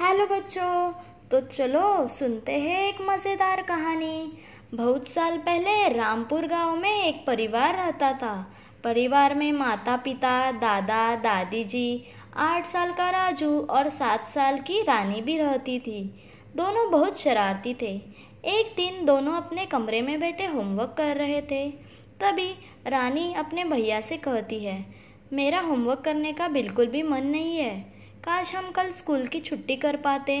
hello बच्चों तो चलो सुनते हैं एक मज़ेदार कहानी बहुत साल पहले रामपुर गांव में एक परिवार रहता था परिवार में माता पिता दादा दादी जी आठ साल का राजू और सात साल की रानी भी रहती थी दोनों बहुत शरारती थे एक दिन दोनों अपने कमरे में बैठे होमवर्क कर रहे थे तभी रानी अपने भैया से कहती है मेरा होमवर्क करने का बिल्कुल भी मन नहीं है काश हम कल स्कूल की छुट्टी कर पाते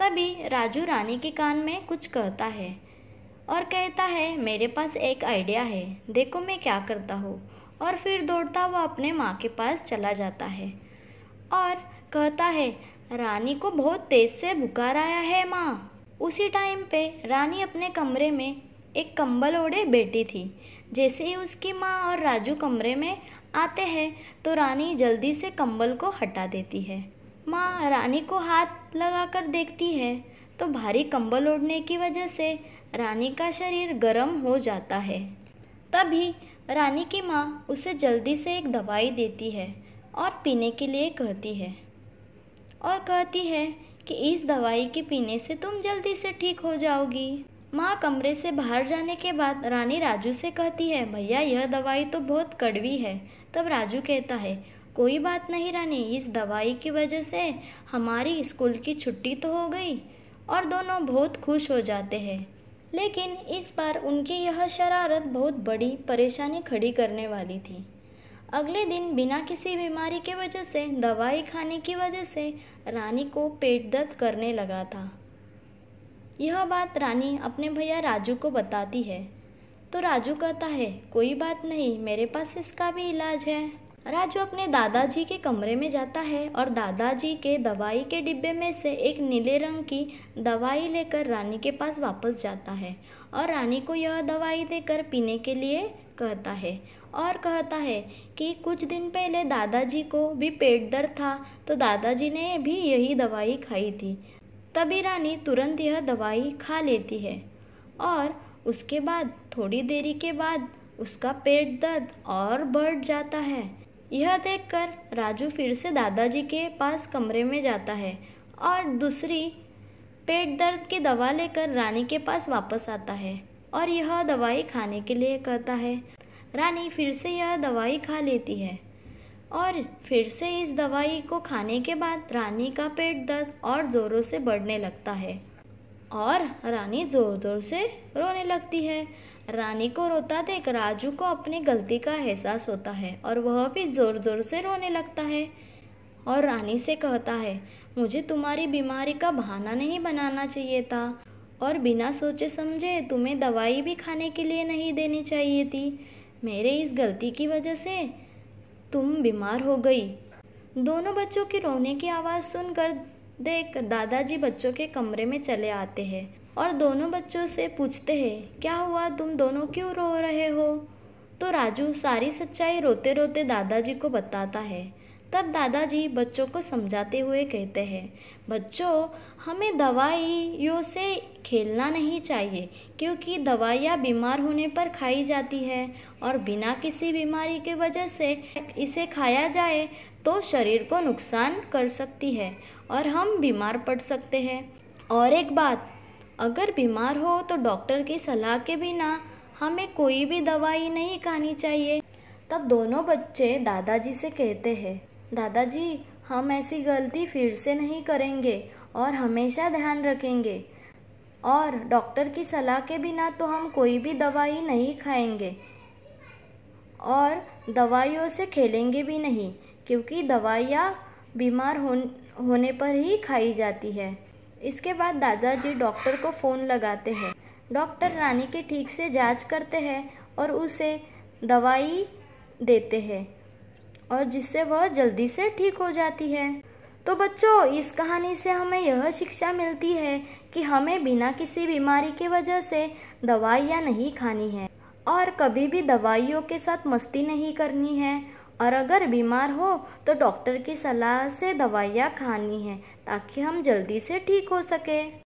तभी राजू रानी के कान में कुछ कहता है और कहता है मेरे पास एक आइडिया है देखो मैं क्या करता हूँ और फिर दौड़ता हुआ अपने माँ के पास चला जाता है और कहता है रानी को बहुत तेज़ से बुखार आया है माँ उसी टाइम पे रानी अपने कमरे में एक कंबल ओढ़े बैठी थी जैसे ही उसकी माँ और राजू कमरे में आते हैं तो रानी जल्दी से कंबल को हटा देती है माँ रानी को हाथ लगाकर देखती है तो भारी कंबल ओढ़ने की वजह से रानी का शरीर गर्म हो जाता है तभी रानी की माँ उसे जल्दी से एक दवाई देती है और पीने के लिए कहती है और कहती है कि इस दवाई के पीने से तुम जल्दी से ठीक हो जाओगी माँ कमरे से बाहर जाने के बाद रानी राजू से कहती है भैया यह दवाई तो बहुत कड़वी है तब राजू कहता है कोई बात नहीं रानी इस दवाई की वजह से हमारी स्कूल की छुट्टी तो हो गई और दोनों बहुत खुश हो जाते हैं लेकिन इस बार उनकी यह शरारत बहुत बड़ी परेशानी खड़ी करने वाली थी अगले दिन बिना किसी बीमारी के वजह से दवाई खाने की वजह से रानी को पेट दर्द करने लगा था यह बात रानी अपने भैया राजू को बताती है तो राजू कहता है कोई बात नहीं मेरे पास इसका भी इलाज है राजू अपने दादाजी के कमरे में जाता है और दादाजी के दवाई के डिब्बे में से एक नीले रंग की दवाई लेकर रानी के पास वापस जाता है और रानी को यह दवाई देकर पीने के लिए कहता है और कहता है कि कुछ दिन पहले दादाजी को भी पेट दर्द था तो दादाजी ने भी यही दवाई खाई थी तभी रानी तुरंत यह दवाई खा लेती है और उसके बाद थोड़ी देरी के बाद उसका पेट दर्द और बढ़ जाता है यह देखकर राजू फिर से दादाजी के पास कमरे में जाता है और दूसरी पेट दर्द की दवा लेकर रानी के पास वापस आता है और यह दवाई खाने के लिए कहता है रानी फिर से यह दवाई खा लेती है और फिर से इस दवाई को खाने के बाद रानी का पेट दर्द और ज़ोरों से बढ़ने लगता है और रानी ज़ोर ज़ोर से रोने लगती है रानी को रोता देख राजू को अपनी गलती का एहसास होता है और वह भी ज़ोर ज़ोर से रोने लगता है और रानी से कहता है मुझे तुम्हारी बीमारी का बहाना नहीं बनाना चाहिए था और बिना सोचे समझे तुम्हें दवाई भी खाने के लिए नहीं देनी चाहिए थी मेरे इस गलती की वजह से तुम बीमार हो गई दोनों बच्चों की रोने की आवाज़ सुनकर देख दादाजी बच्चों के कमरे में चले आते हैं और दोनों बच्चों से पूछते हैं क्या हुआ तुम दोनों क्यों रो रहे हो तो राजू सारी सच्चाई रोते रोते दादाजी को बताता है तब दादाजी बच्चों को समझाते हुए कहते हैं बच्चों हमें दवाइयों से खेलना नहीं चाहिए क्योंकि दवाइयाँ बीमार होने पर खाई जाती है और बिना किसी बीमारी के वजह से इसे खाया जाए तो शरीर को नुकसान कर सकती है और हम बीमार पड़ सकते हैं और एक बात अगर बीमार हो तो डॉक्टर की सलाह के बिना हमें कोई भी दवाई नहीं खानी चाहिए तब दोनों बच्चे दादाजी से कहते हैं दादाजी हम ऐसी गलती फिर से नहीं करेंगे और हमेशा ध्यान रखेंगे और डॉक्टर की सलाह के बिना तो हम कोई भी दवाई नहीं खाएंगे और दवाइयों से खेलेंगे भी नहीं क्योंकि दवाइयाँ बीमार हो होने पर ही खाई जाती है इसके बाद दादाजी डॉक्टर को फ़ोन लगाते हैं डॉक्टर रानी की ठीक से जांच करते हैं और उसे दवाई देते हैं और जिससे वह जल्दी से ठीक हो जाती है तो बच्चों इस कहानी से हमें यह शिक्षा मिलती है कि हमें बिना किसी बीमारी के वजह से दवाइयाँ नहीं खानी है और कभी भी दवाइयों के साथ मस्ती नहीं करनी है और अगर बीमार हो तो डॉक्टर की सलाह से दवाइयाँ खानी हैं ताकि हम जल्दी से ठीक हो सकें